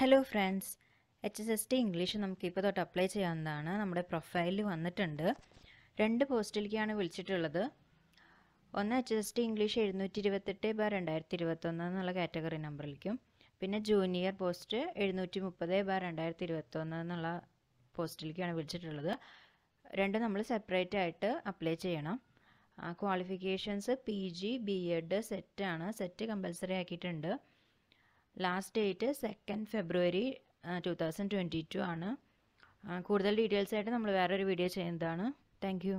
hello friends H S S T English നമുക്ക് ഇപ്പോൾ തൊട്ട് അപ്ലൈ ചെയ്യാവുന്നതാണ് നമ്മുടെ പ്രൊഫൈലിൽ വന്നിട്ടുണ്ട് രണ്ട് പോസ്റ്റിലേക്കാണ് വിളിച്ചിട്ടുള്ളത് ഒന്ന് എച്ച് എസ് ടി ഇംഗ്ലീഷ് എഴുന്നൂറ്റി ഇരുപത്തെട്ട് ബാർ രണ്ടായിരത്തി ഇരുപത്തൊന്ന് എന്നുള്ള കാറ്റഗറി നമ്പറിലേക്കും പിന്നെ ജൂനിയർ പോസ്റ്റ് എഴുന്നൂറ്റി മുപ്പത് ബാർ രണ്ടായിരത്തി ഇരുപത്തൊന്ന് എന്നുള്ള പോസ്റ്റിലേക്കാണ് വിളിച്ചിട്ടുള്ളത് രണ്ട് നമ്മൾ സെപ്പറേറ്റ് ആയിട്ട് അപ്ലൈ ചെയ്യണം qualifications P G B Ed സെറ്റാണ് സെറ്റ് കമ്പൽസറി ആക്കിയിട്ടുണ്ട് last date second February two thousand twenty two ആണ് കൂടുതൽ ഡീറ്റെയിൽസ് ആയിട്ട് നമ്മൾ വേറൊരു വീഡിയോ ചെയ്യുന്നതാണ് താങ്ക്